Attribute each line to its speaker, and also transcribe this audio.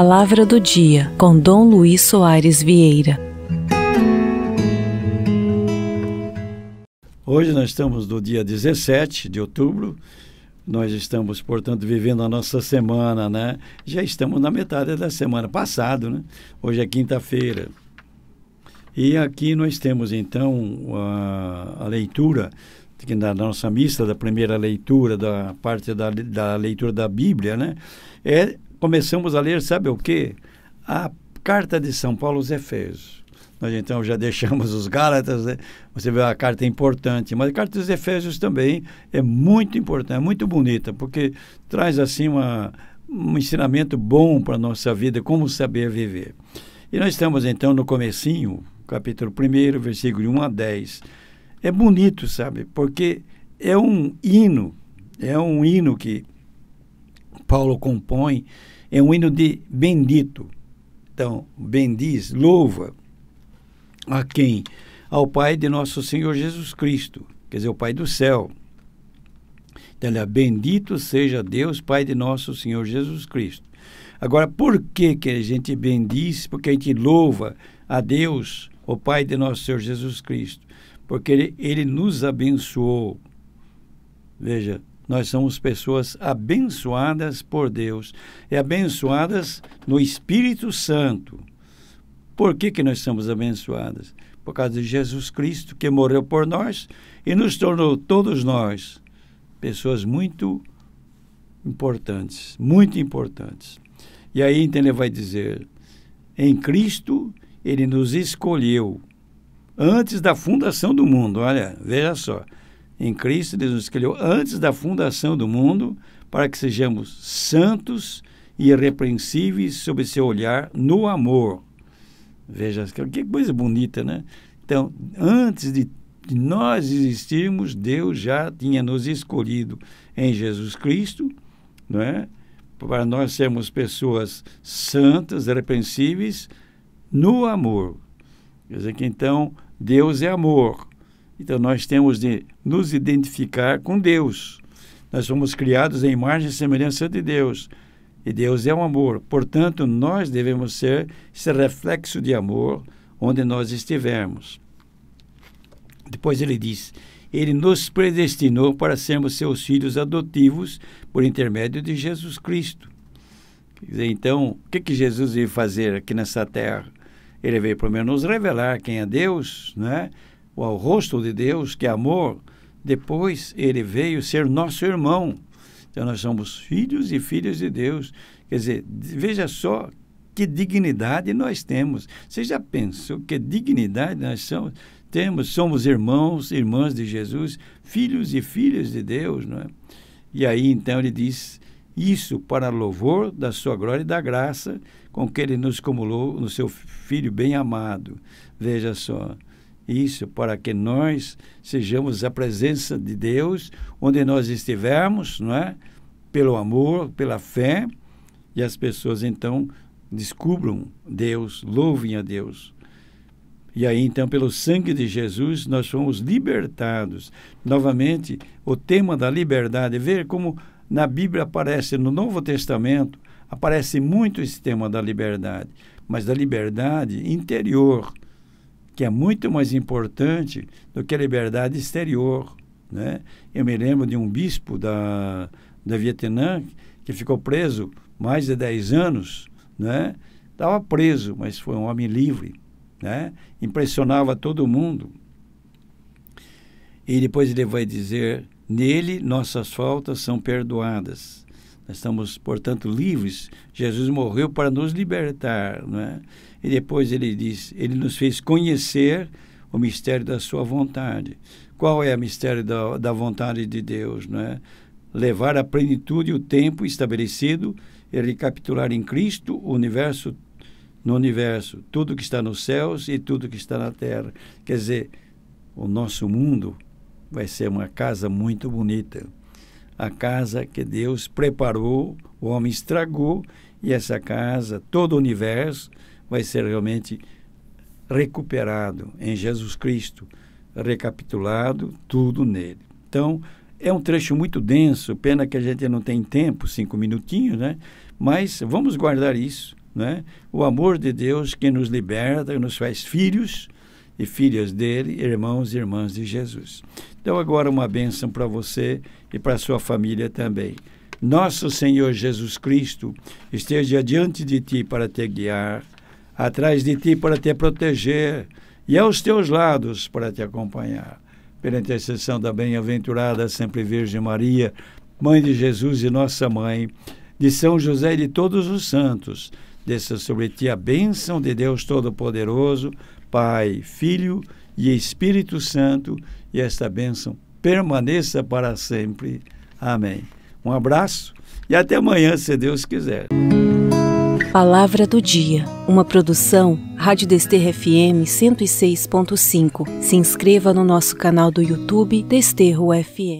Speaker 1: Palavra do Dia, com Dom Luiz Soares Vieira. Hoje nós estamos no dia 17 de outubro. Nós estamos, portanto, vivendo a nossa semana, né? Já estamos na metade da semana passada, né? Hoje é quinta-feira. E aqui nós temos, então, a, a leitura da nossa missa, da primeira leitura, da parte da, da leitura da Bíblia, né? É começamos a ler, sabe o quê? A carta de São Paulo aos Efésios. Nós então já deixamos os Gálatas, né? você vê é a carta é importante, mas a carta dos Efésios também é muito importante, é muito bonita, porque traz assim uma, um ensinamento bom para a nossa vida, como saber viver. E nós estamos então no comecinho, capítulo 1, versículo 1 a 10. É bonito, sabe? Porque é um hino, é um hino que Paulo compõe, é um hino de bendito. Então, bendiz, louva a quem? Ao Pai de nosso Senhor Jesus Cristo, quer dizer, o Pai do céu. Então, é, bendito seja Deus, Pai de nosso Senhor Jesus Cristo. Agora, por que, que a gente bendiz? Porque a gente louva a Deus, o Pai de nosso Senhor Jesus Cristo. Porque Ele, ele nos abençoou. Veja, nós somos pessoas abençoadas por Deus e abençoadas no Espírito Santo. Por que, que nós somos abençoadas? Por causa de Jesus Cristo que morreu por nós e nos tornou todos nós pessoas muito importantes, muito importantes. E aí então ele vai dizer: em Cristo ele nos escolheu antes da fundação do mundo. Olha, veja só. Em Cristo, Deus nos escolheu antes da fundação do mundo para que sejamos santos e irrepreensíveis sob seu olhar no amor. Veja, que coisa bonita, né? Então, antes de nós existirmos, Deus já tinha nos escolhido em Jesus Cristo, não é? Para nós sermos pessoas santas, irrepreensíveis no amor. Quer dizer que então Deus é amor. Então nós temos de nos identificar com Deus. Nós somos criados em imagem e semelhança de Deus. E Deus é um amor. Portanto, nós devemos ser esse reflexo de amor onde nós estivermos. Depois ele diz: Ele nos predestinou para sermos seus filhos adotivos por intermédio de Jesus Cristo. Dizer, então, o que, que Jesus veio fazer aqui nessa terra? Ele veio primeiro nos revelar quem é Deus, né? o ao rosto de Deus, que é amor, depois ele veio ser nosso irmão. Então nós somos filhos e filhas de Deus. Quer dizer, veja só que dignidade nós temos. Você já pensou que dignidade nós somos? Temos, somos irmãos, irmãs de Jesus, filhos e filhas de Deus, não é? E aí então ele diz isso para louvor da sua glória e da graça com que ele nos cumulou no seu filho bem amado. Veja só, isso para que nós sejamos a presença de Deus onde nós estivermos, não é? Pelo amor, pela fé, e as pessoas então descubram Deus, louvem a Deus. E aí, então, pelo sangue de Jesus, nós somos libertados. Novamente, o tema da liberdade, ver como na Bíblia aparece, no Novo Testamento, aparece muito esse tema da liberdade, mas da liberdade interior, que é muito mais importante do que a liberdade exterior. Né? Eu me lembro de um bispo da, da Vietnã que ficou preso mais de 10 anos. Né? Estava preso, mas foi um homem livre. Né? Impressionava todo mundo. E depois ele vai dizer: Nele nossas faltas são perdoadas. Nós estamos, portanto, livres. Jesus morreu para nos libertar, não é? E depois ele diz, ele nos fez conhecer o mistério da sua vontade. Qual é o mistério da, da vontade de Deus, não é? Levar à plenitude o tempo estabelecido e recapitular em Cristo o universo no universo, tudo que está nos céus e tudo que está na terra. Quer dizer, o nosso mundo vai ser uma casa muito bonita a casa que Deus preparou, o homem estragou, e essa casa, todo o universo, vai ser realmente recuperado em Jesus Cristo, recapitulado, tudo nele. Então, é um trecho muito denso, pena que a gente não tem tempo, cinco minutinhos, né? Mas vamos guardar isso, né? O amor de Deus que nos liberta, nos faz filhos, e filhas dele, irmãos e irmãs de Jesus. Então, agora, uma bênção para você e para sua família também. Nosso Senhor Jesus Cristo esteja diante de ti para te guiar, atrás de ti para te proteger e aos teus lados para te acompanhar. Pela intercessão da bem-aventurada sempre Virgem Maria, Mãe de Jesus e Nossa Mãe, de São José e de todos os santos, desça sobre ti a bênção de Deus Todo-Poderoso, Pai, Filho e Espírito Santo, e esta bênção permaneça para sempre. Amém. Um abraço e até amanhã, se Deus quiser. Palavra do Dia, uma produção Rádio Desterro FM 106.5. Se inscreva no nosso canal do YouTube Desterro FM.